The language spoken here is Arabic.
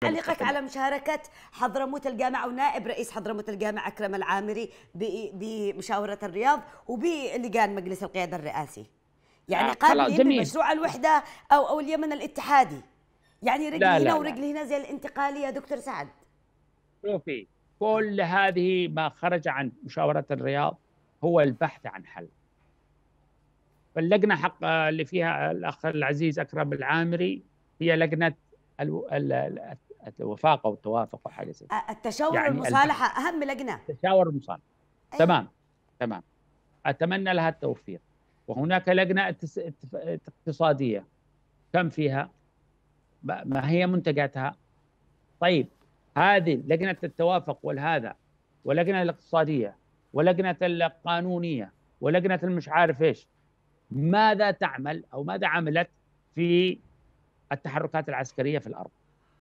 تعليقك على مشاركة حضرموت الجامعة ونائب رئيس حضرموت الجامعة أكرم العامري بمشاورة الرياض وبلجان مجلس القيادة الرئاسي يعني آه قال بمشروع الوحدة أو أو اليمن الاتحادي يعني رجل هنا ورجل هنا زي الانتقالية دكتور سعد شوفي كل هذه ما خرج عن مشاورة الرياض هو البحث عن حل فاللجنة حق اللي فيها الأخ العزيز أكرم العامري هي لجنة ال... الوفاق او التوافق او حاجه زي التشاور يعني والمصالحه اهم لجنه التشاور والمصالحه أيه. تمام تمام اتمنى لها التوفيق وهناك لجنه اقتصاديه كم فيها ما هي منتجاتها طيب هذه لجنه التوافق والهذا ولجنه الاقتصاديه ولجنه القانونيه ولجنه المش عارف ايش ماذا تعمل او ماذا عملت في التحركات العسكريه في الارض